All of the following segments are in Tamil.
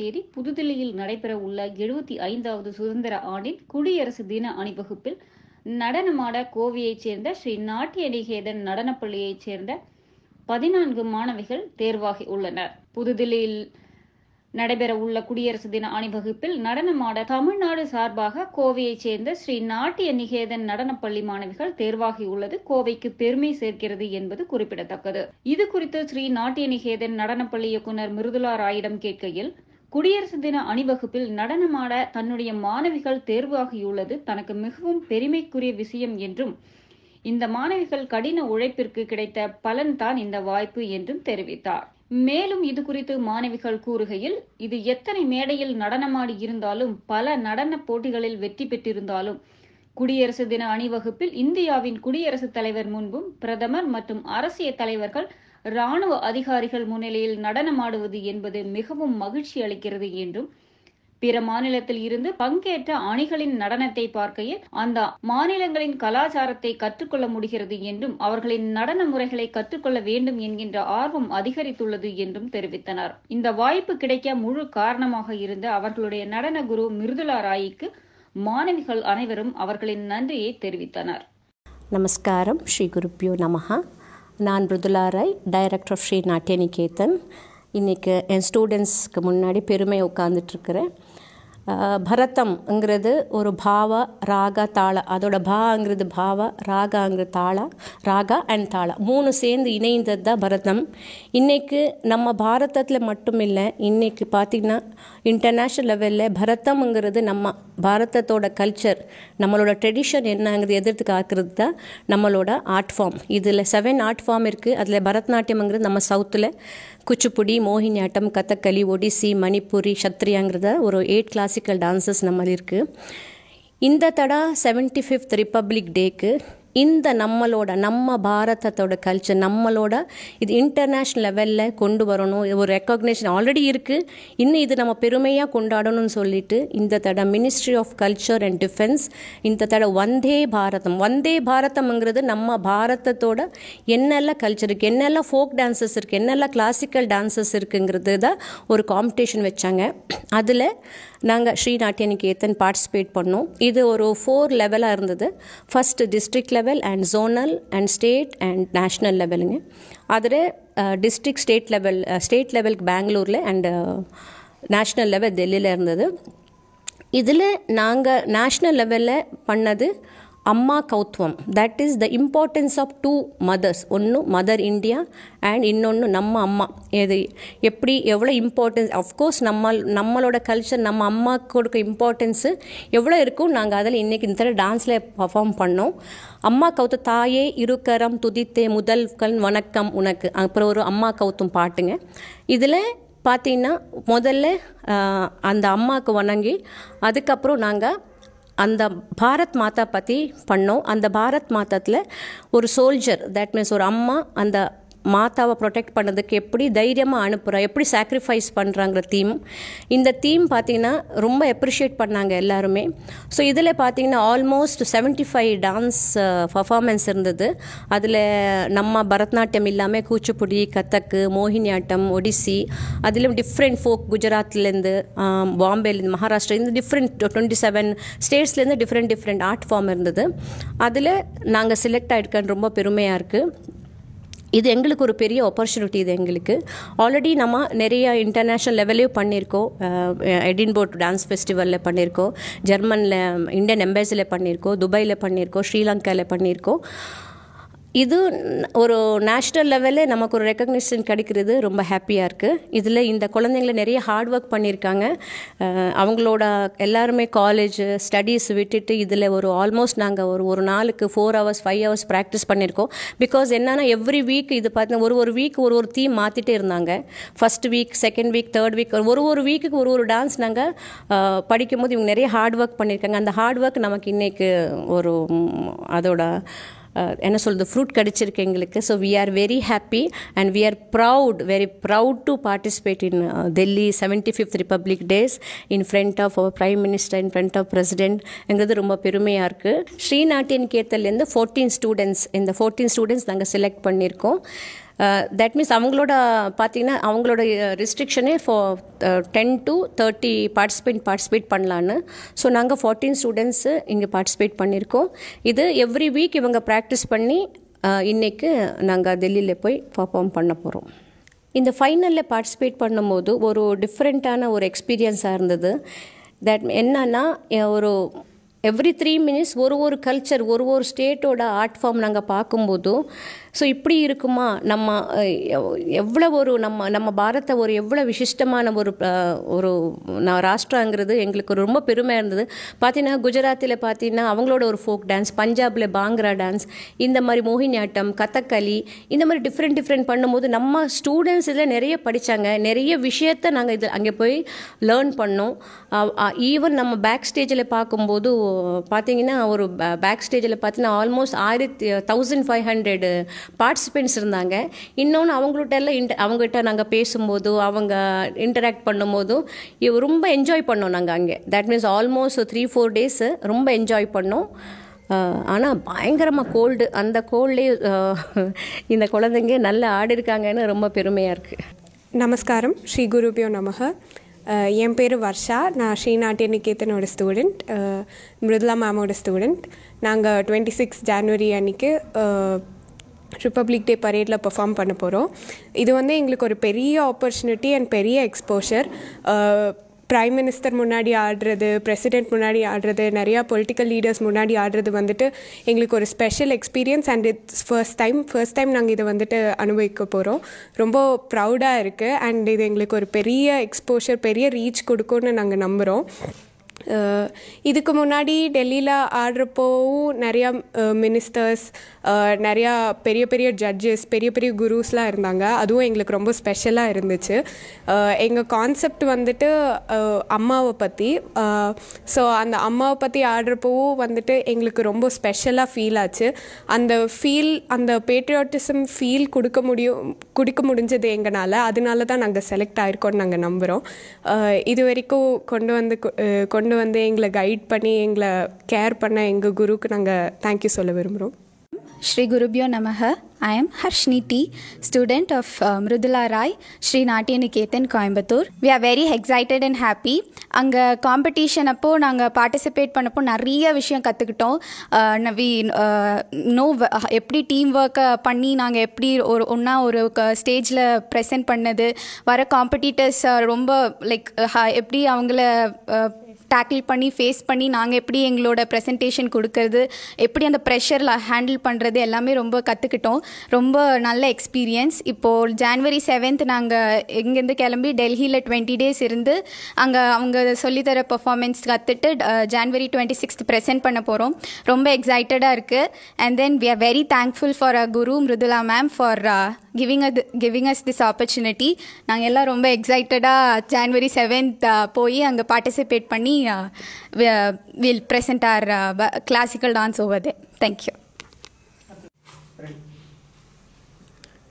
தேதி புதுதில்லியில் நடைபெற உள்ள எழுபத்தி ஐந்தாவது சுதந்திர ஆண்டின் குடியரசு தின அணிவகுப்பில் நடனமாட கோவையைச் சேர்ந்த ஸ்ரீ நாட்டிய நிகேதன் நடனப்பள்ளியைச் சேர்ந்த பதினான்கு மாணவிகள் தேர்வாகி உள்ளனர் புதுதில்லியில் நடைபெற உள்ள குடியரசு தின அணிவகுப்பில் நடனமாட தமிழ்நாடு சார்பாக கோவையைச் சேர்ந்த ஸ்ரீ நாட்டிய நிகேதன் நடனப்பள்ளி மாணவிகள் தேர்வாகியுள்ளது கோவைக்கு பெருமை சேர்க்கிறது என்பது குறிப்பிடத்தக்கது இது குறித்து ஸ்ரீ நாட்டிய நிகேதன் நடனப்பள்ளி இயக்குநர் மிருதுலா ராயிடம் கேட்கையில் குடியரசு தின அணிவகுப்பில் நடனமாட தன்னுடைய மாணவிகள் தேர்வாகியுள்ளது தனக்கு மிகவும் பெருமைக்குரிய விஷயம் என்றும் இந்த மாணவிகள் கடின உழைப்பிற்கு கிடைத்த பலன்தான் இந்த வாய்ப்பு என்றும் தெரிவித்தார் மேலும் இது குறித்து மாணவிகள் கூறுகையில் இது எத்தனை மேடையில் நடனமாடி இருந்தாலும் பல நடன போட்டிகளில் வெற்றி பெற்றிருந்தாலும் குடியரசு தின அணிவகுப்பில் இந்தியாவின் குடியரசுத் தலைவர் முன்பும் பிரதமர் மற்றும் அரசியல் தலைவர்கள் ராணுவ அதிகாரிகள் முன்னிலையில் நடனமாடுவது என்பது மிகவும் மகிழ்ச்சி அளிக்கிறது என்றும் பிற மாநிலத்தில் இருந்து பங்கேற்ற அணிகளின் நடனத்தை பார்க்கையில் அந்த மாநிலங்களின் கலாச்சாரத்தை கற்றுக்கொள்ள முடிகிறது என்றும் அவர்களின் நடன முறைகளை கற்றுக்கொள்ள வேண்டும் என்கின்ற ஆர்வம் அதிகரித்துள்ளது என்றும் தெரிவித்தனர் இந்த வாய்ப்பு கிடைக்க முழு காரணமாக இருந்த அவர்களுடைய நடன குரு மிருதுலா ராய்க்கு மாணவிகள் அனைவரும் அவர்களின் நன்றியை தெரிவித்தனர் நமஸ்காரம் ஸ்ரீ குருப்யோ நமஹா நான் பிருதுலா ராய் டைரக்டர் ஸ்ரீ நாட்டிய இன்றைக்கு என் ஸ்டூடெண்ட்ஸ்க்கு முன்னாடி பெருமை உட்காந்துட்டுருக்கிறேன் பரதம்ங்கிறது ஒரு பாவ ராக தாள அதோட பாங்கிறது பாவ ராகாங்கிறது தாளா ராகா அண்ட் தாளா மூணு சேர்ந்து இணைந்தது தான் பரதம் இன்றைக்கு நம்ம பாரதத்தில் மட்டும் இல்லை இன்றைக்கு பார்த்திங்கன்னா இன்டர்நேஷ்னல் லெவலில் பரதம்ங்கிறது நம்ம பாரதத்தோட கல்ச்சர் நம்மளோட ட்ரெடிஷன் என்னங்கிறது எதிர்த்து காக்கிறது தான் நம்மளோட ஆர்ட் ஃபார்ம் இதில் செவன் ஆர்ட் ஃபார்ம் இருக்குது அதில் பரதநாட்டியம்ங்கிறது நம்ம சவுத்தில் குச்சிப்புடி மோகினியாட்டம் கதக்களி ஒடிசி மணிப்பூரி சத்ரியாங்கிறத ஒரு எயிட் கிளாஸ் கிளாசிக்கல் டான்ஸஸ் இந்த மாதிரி இருக்குது இந்த தடா செவன்டி ஃபிஃப்த் ரிப்பப்ளிக் டேக்கு இந்த நம்மளோட நம்ம பாரதத்தோட கல்ச்சர் நம்மளோட இது இன்டர்நேஷ்னல் லெவலில் கொண்டு வரணும் ஒரு ரெக்கக்னேஷன் ஆல்ரெடி இருக்குது இன்னும் இது நம்ம பெருமையாக கொண்டாடணும்னு சொல்லிட்டு இந்த தட ministry of culture and defence இந்த தட வந்தே பாரதம் வந்தே பாரதம்ங்கிறது நம்ம பாரதத்தோட என்னெல்லாம் கல்ச்சர் இருக்குது என்னெல்லாம் ஃபோக் டான்சஸ் இருக்குது என்னெல்லாம் கிளாசிக்கல் டான்சஸ் இருக்குங்கிறது தான் ஒரு காம்படிஷன் வச்சாங்க அதில் நாங்கள் ஸ்ரீ நாட்டியநிகேத்தன் பார்ட்டிசிபேட் பண்ணோம் இது ஒரு ஃபோர் லெவலாக இருந்தது first district level and zonal and state and national லெவலுங்க அதில் டிஸ்ட்ரிக் ஸ்டேட் லெவல் ஸ்டேட் லெவலுக்கு பெங்களூரில் அண்டு நேஷ்னல் லெவல் டெல்லியில் இருந்தது இதில் நாங்கள் நேஷ்னல் லெவலில் பண்ணது அம்மா கௌத்வம் that is the importance of two mothers ஒன்று மதர் இந்தியா அண்ட் இன்னொன்று நம்ம அம்மா எது எப்படி எவ்வளோ இம்பார்ட்டன்ஸ் அஃப்கோர்ஸ் நம்ம நம்மளோட கல்ச்சர் நம்ம அம்மாவுக்கு கொடுக்க இம்பார்ட்டன்ஸு எவ்வளோ இருக்கும் நாங்கள் அதில் இன்றைக்கி இந்த தடவை டான்ஸில் பர்ஃபார்ம் பண்ணோம் அம்மா கௌத்த தாயே இருக்கரம் துதித்தே முதல் கண் வணக்கம் உனக்கு அப்புறம் ஒரு அம்மா கௌத்தும் பாட்டுங்க இதில் பார்த்தீங்கன்னா முதல்ல அந்த அம்மாவுக்கு வணங்கி அதுக்கப்புறம் நாங்கள் அந்த பாரத் மாதா பற்றி பண்ணோம் அந்த பாரத் மாதத்தில் ஒரு சோல்ஜர் தட் மீன்ஸ் ஒரு அம்மா அந்த மாதாவை ப்ரொடெக்ட் பண்ணதுக்கு எப்படி தைரியமாக அனுப்புகிறோம் எப்படி சாக்ரிஃபைஸ் பண்ணுறாங்கிற தீம் இந்த தீம் பார்த்திங்கன்னா ரொம்ப எப்ரிஷியேட் பண்ணாங்க எல்லாருமே ஸோ இதில் பார்த்திங்கன்னா almost seventy five dance performance இருந்தது அதில் நம்ம பரதநாட்டியம் இல்லாமல் கூச்சுப்புடி கத்தக்கு மோகினி ஆட்டம் ஒடிசி அதிலும் டிஃப்ரெண்ட் ஃபோக் குஜராத்லேருந்து பாம்பேலேருந்து இந்த டிஃப்ரெண்ட் டுவெண்ட்டி செவன் ஸ்டேட்ஸ்லேருந்து டிஃப்ரெண்ட் டிஃப்ரெண்ட் ஆர்ட் ஃபார்ம் இருந்தது அதில் நாங்கள் செலக்ட் ஆகிருக்கன்னு ரொம்ப பெருமையாக இருக்குது இது எங்களுக்கு ஒரு பெரிய ஆப்பர்ச்சுனிட்டி இது எங்களுக்கு ஆல்ரெடி நம்ம நிறைய இன்டர்நேஷ்னல் லெவல்லையும் பண்ணியிருக்கோம் எடின்போர்ட் டான்ஸ் ஃபெஸ்டிவலில் பண்ணியிருக்கோம் ஜெர்மனில் இந்தியன் எம்பசியில் பண்ணியிருக்கோம் துபாயில் பண்ணியிருக்கோம் ஸ்ரீலங்காவில் பண்ணியிருக்கோம் இது ஒரு நேஷ்னல் லெவலில் நமக்கு ஒரு ரெக்கக்னிஷன் கிடைக்கிறது ரொம்ப ஹாப்பியாக இருக்குது இதில் இந்த குழந்தைங்களை நிறைய ஹார்ட் ஒர்க் பண்ணியிருக்காங்க அவங்களோட எல்லாருமே காலேஜ் ஸ்டடீஸ் விட்டுட்டு இதில் ஒரு ஆல்மோஸ்ட் நாங்கள் ஒரு ஒரு நாளுக்கு four hours five hours practice பண்ணியிருக்கோம் பிகாஸ் என்னென்னா எவ்ரி வீக் இது பார்த்தீங்கன்னா ஒரு ஒரு வீக் ஒரு ஒரு தீம் மாற்றிட்டே இருந்தாங்க first week second week third week ஒரு ஒரு வீக்குக்கு ஒரு ஒரு டான்ஸ் நாங்கள் படிக்கும்போது இவங்க நிறைய ஹார்ட் ஒர்க் பண்ணியிருக்காங்க அந்த ஹார்ட் ஒர்க் நமக்கு இன்றைக்கு ஒரு அதோட என்ன சொல்கிறது ஃப்ரூட் கிடச்சிருக்கு எங்களுக்கு so we are very happy and we are proud very proud to participate in Delhi seventy fifth republic days in front of prime minister in front of பிரசிடென்ட்ங்கிறது ரொம்ப பெருமையாக இருக்குது ஸ்ரீநாட்டியன் கேத்தல்லேருந்து ஃபோர்டீன் ஸ்டூடெண்ட்ஸ் இந்த ஃபோர்டீன் ஸ்டூடெண்ட்ஸ் நாங்கள் செலக்ட் பண்ணியிருக்கோம் தட் uh, மீன்ஸ் அவங்களோட பார்த்தீங்கன்னா அவங்களோட ரிஸ்ட்ரிக்ஷனே for ten to thirty participate participate பண்ணலான்னு ஸோ நாங்கள் ஃபார்ட்டீன் ஸ்டூடெண்ட்ஸு இங்கே பார்ட்டிசிபேட் பண்ணியிருக்கோம் இது எவ்ரி வீக் இவங்க ப்ராக்டிஸ் பண்ணி uh, இன்றைக்கு நாங்கள் டெல்லியில் போய் பர்ஃபார்ம் பண்ண போகிறோம் இந்த ஃபைனலில் பார்ட்டிசிபேட் பண்ணும்போது ஒரு டிஃப்ரெண்ட்டான ஒரு எக்ஸ்பீரியன்ஸாக இருந்தது தட் என்னன்னா ஒரு எவ்ரி த்ரீ மினிட்ஸ் ஒரு ஒரு கல்ச்சர் ஒரு ஒரு ஸ்டேட்டோட ஆர்ட் ஃபார்ம் நாங்கள் பார்க்கும்போதும் ஸோ இப்படி இருக்குமா நம்ம எவ்வளோ ஒரு நம்ம நம்ம பாரத்தை ஒரு எவ்வளோ விசிஷ்டமான ஒரு ஒரு நான் ராஷ்ட்ராங்கிறது எங்களுக்கு ரொம்ப பெருமையாக இருந்தது பார்த்தீங்கன்னா குஜராத்தில் பார்த்தீங்கன்னா அவங்களோட ஒரு ஃபோக் டான்ஸ் பஞ்சாபில் பாங்க்ரா டான்ஸ் இந்த மாதிரி மோகினியாட்டம் கதக்களி இந்த மாதிரி டிஃப்ரெண்ட் டிஃப்ரெண்ட் பண்ணும்போது நம்ம ஸ்டூடெண்ட்ஸ் இதில் நிறைய படித்தாங்க நிறைய விஷயத்த நாங்கள் இது அங்கே போய் லேர்ன் பண்ணோம் ஈவன் நம்ம பேக் ஸ்டேஜில் பார்க்கும்போது பார்த்தீங்கன்னா ஒரு பேக் ஸ்டேஜில் பார்த்தீங்கன்னா ஆல்மோஸ்ட் ஆயிரத்தி தௌசண்ட் ஃபைவ் ஹண்ட்ரடு பார்ட்டிசிபெண்ட்ஸ் இருந்தாங்க இன்னொன்று அவங்கள்ட்ட எல்லாம் இன்ட் அவங்ககிட்ட நாங்கள் பேசும்போதோ அவங்க இன்டராக்ட் பண்ணும்போதும் ரொம்ப என்ஜாய் பண்ணோம் நாங்கள் அங்கே that means almost three four days ரொம்ப என்ஜாய் பண்ணோம் ஆனால் பயங்கரமாக கோல்டு அந்த கோல்டே இந்த குழந்தைங்க நல்லா ஆடி இருக்காங்கன்னு ரொம்ப பெருமையாக இருக்குது நமஸ்காரம் ஸ்ரீ குருபியோ நமக என் பேர் வர்ஷா நான் ஸ்ரீநாட்டிய நிகேத்தனோட ஸ்டூடெண்ட் மிருதுலா மேமோட ஸ்டூடெண்ட் நாங்கள் டுவெண்ட்டி சிக்ஸ் ஜான்வரி அன்றைக்கி ரிப்பப்ளிக் டே பரேடில் பர்ஃபார்ம் பண்ண போகிறோம் இது வந்து எங்களுக்கு ஒரு பெரிய ஆப்பர்ச்சுனிட்டி அண்ட் பெரிய எக்ஸ்போஷர் ப்ரைம் மினிஸ்டர் முன்னாடி ஆடுறது பிரசிடென்ட் முன்னாடி ஆடுறது நிறையா பொலிட்டிக்கல் லீடர்ஸ் முன்னாடி ஆடுறது வந்துட்டு எங்களுக்கு ஒரு special experience and it's first time first time நாங்கள் இதை வந்துட்டு அனுபவிக்க போகிறோம் ரொம்ப ப்ரௌடாக இருக்குது அண்ட் இது எங்களுக்கு ஒரு பெரிய எக்ஸ்போஷர் பெரிய ரீச் கொடுக்கும்னு நாங்கள் நம்புகிறோம் இதுக்கு முன்னாடி டெல்லியில் ஆடுறப்போவும் நிறையா மினிஸ்டர்ஸ் நிறையா பெரிய பெரிய ஜட்ஜஸ் பெரிய பெரிய குருஸ்லாம் இருந்தாங்க அதுவும் எங்களுக்கு ரொம்ப ஸ்பெஷலாக இருந்துச்சு எங்கள் கான்செப்ட் வந்துட்டு அம்மாவை பற்றி ஸோ அந்த அம்மாவை பற்றி ஆடுறப்போவும் வந்துட்டு எங்களுக்கு ரொம்ப ஸ்பெஷலாக ஃபீல் ஆச்சு அந்த ஃபீல் அந்த பேட்ரியாட்டிசம் ஃபீல் கொடுக்க முடியும் கொடுக்க முடிஞ்சது எங்களால் அதனால தான் நாங்கள் செலக்ட் ஆகிருக்கோன்னு நாங்கள் நம்புகிறோம் இது வரைக்கும் கொண்டு வந்து கொண்டு கொண்டு வந்து எங்களை கைட் பண்ணி எங்களை கேர் பண்ண எங்கள் குருவுக்கு நாங்கள் தேங்க்யூ சொல்ல விரும்புகிறோம் ஸ்ரீ குருபியோ நமக I am Harshini T student of Mridula Rai Sri Natya Niketan Coimbatore we are very excited and happy அங்கே காம்படிஷன் அப்போது நாங்கள் பார்ட்டிசிபேட் பண்ணப்போ நிறைய விஷயம் கற்றுக்கிட்டோம் வி uh, நோ uh, எப்படி டீம் ஒர்க்கை பண்ணி நாங்கள் எப்படி ஒரு ஒன்றா ஒரு ஸ்டேஜில் uh, ப்ரெசென்ட் பண்ணது வர காம்படிட்டர்ஸ் ரொம்ப லைக் எப்படி அவங்கள டேக்கிள் பண்ணி ஃபேஸ் பண்ணி நாங்கள் எப்படி எங்களோட ப்ரெசன்டேஷன் கொடுக்கறது எப்படி அந்த ப்ரெஷரில் ஹேண்டில் பண்ணுறது எல்லாமே ரொம்ப கற்றுக்கிட்டோம் ரொம்ப நல்ல எக்ஸ்பீரியன்ஸ் இப்போது ஜான்வரி செவன்த் நாங்கள் இங்கேருந்து கிளம்பி டெல்லியில் டுவெண்ட்டி டேஸ் இருந்து அங்கே அவங்க சொல்லித்தர பர்ஃபார்மென்ஸ் கற்றுட்டு ஜான்வரி டுவெண்ட்டி சிக்ஸ்த் ப்ரெசென்ட் பண்ண போகிறோம் ரொம்ப எக்ஸைட்டடாக இருக்குது and then we are very thankful for a guru Mridula ma'am for giving அது கிவிங் அஸ் திஸ் ஆப்பர்ச்சுனிட்டி நாங்கள் எல்லாம் ரொம்ப எக்ஸைட்டடாக ஜான்வரி செவன்த் போய் அங்கே பார்ட்டிசிபேட் பண்ணி uh, we, uh, will present our uh, classical dance over there.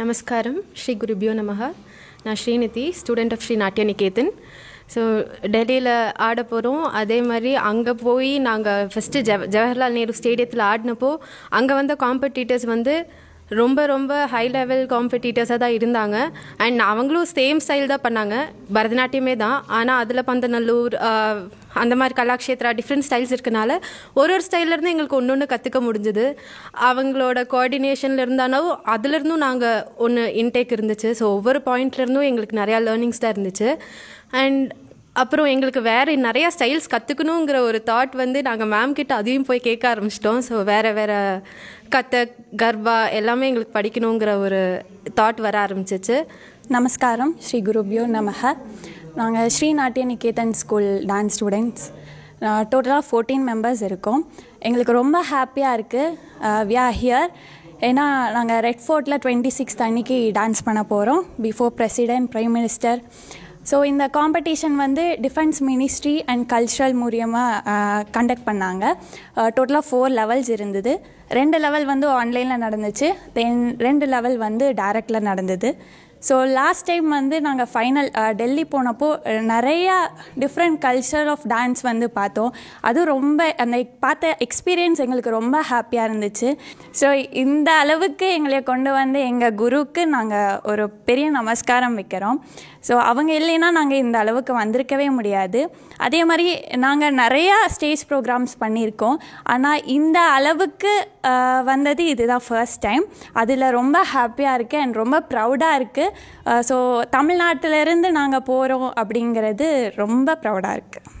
நமஸ்காரம் ஸ்ரீ குருபியோ நமஹா நான் Srinidhi student of Sri Natya Niketan so டெல்லியில் ஆட போகிறோம் அதே மாதிரி அங்கே போய் நாங்கள் ஃபஸ்ட்டு ஜவ ஜவஹர்லால் நேரு ஸ்டேடியத்தில் ஆடினப்போ அங்கே வந்த காம்படிட்டர்ஸ் வந்து ரொம்ப ரொம்ப ஹை லெவல் காம்படிட்டர்ஸாக தான் இருந்தாங்க அண்ட் அவங்களும் சேம் ஸ்டைல் தான் பண்ணாங்க பரதநாட்டியமே தான் ஆனால் அதில் பந்தநல்லூர் அந்த மாதிரி கலாக்ஷேத்ரா டிஃப்ரெண்ட் ஸ்டைல்ஸ் இருக்கனால ஒரு ஒரு ஸ்டைல்லேருந்து எங்களுக்கு ஒன்று ஒன்று கற்றுக்க முடிஞ்சுது அவங்களோட கோஆர்டினேஷனில் இருந்தாலும் அதுலேருந்தும் நாங்கள் ஒன்று இன்டேக் இருந்துச்சு ஸோ ஒவ்வொரு பாயிண்ட்லேருந்தும் எங்களுக்கு நிறையா லேர்னிங்ஸ் தான் இருந்துச்சு அண்ட் அப்புறம் எங்களுக்கு வேறு நிறையா ஸ்டைல்ஸ் கற்றுக்கணுங்கிற ஒரு தாட் வந்து நாங்கள் மேம் கிட்ட அதையும் போய் கேட்க ஆரம்பிச்சிட்டோம் ஸோ வேறு வேறு கத்த கர்பா எல்லாமே எங்களுக்கு படிக்கணுங்கிற ஒரு தாட் வர ஆரம்பிச்சிச்சு நமஸ்காரம் ஸ்ரீ குருபியோ நமக நாங்கள் Sri Natya Niketan school dance students டோட்டலாக ஃபோர்டீன் மெம்பர்ஸ் இருக்கோம் எங்களுக்கு ரொம்ப ஹாப்பியாக இருக்குது வி ஆர் ஹியர் ஏன்னா நாங்கள் ரெட் ஃபோர்ட்டில் டுவெண்ட்டி சிக்ஸ்த் அன்னைக்கு டான்ஸ் பண்ண போகிறோம் before president prime minister so இந்த காம்படிஷன் வந்து டிஃபென்ஸ் மினிஸ்ட்ரி அண்ட் கல்ச்சரல் மூலியமாக கண்டக்ட் பண்ணாங்க டோட்டலாக ஃபோர் லெவல்ஸ் இருந்தது ரெண்டு லெவல் வந்து ஆன்லைனில் நடந்துச்சு தென் ரெண்டு லெவல் வந்து டேரக்டில் நடந்தது ஸோ லாஸ்ட் டைம் வந்து நாங்கள் ஃபைனல் டெல்லி போனப்போ நிறையா டிஃப்ரெண்ட் கல்ச்சர் ஆஃப் டான்ஸ் வந்து பார்த்தோம் அதுவும் ரொம்ப அந்த பார்த்த எக்ஸ்பீரியன்ஸ் எங்களுக்கு ரொம்ப ஹாப்பியாக இருந்துச்சு ஸோ இந்த அளவுக்கு எங்களை கொண்டு வந்து எங்கள் குருவுக்கு நாங்கள் ஒரு பெரிய நமஸ்காரம் வைக்கிறோம் ஸோ அவங்க இல்லைன்னா நாங்கள் இந்த அளவுக்கு வந்திருக்கவே முடியாது அதே மாதிரி நாங்கள் நிறையா ஸ்டேஜ் ப்ரோக்ராம்ஸ் பண்ணியிருக்கோம் ஆனால் இந்த அளவுக்கு வந்தது இதுதான் ஃபர்ஸ்ட் டைம் அதில் ரொம்ப ஹாப்பியாக இருக்குது அண்ட் ரொம்ப ப்ரௌடாக இருக்குது ஸோ தமிழ்நாட்டிலேருந்து நாங்கள் போகிறோம் அப்படிங்கிறது ரொம்ப ப்ரௌடாக இருக்குது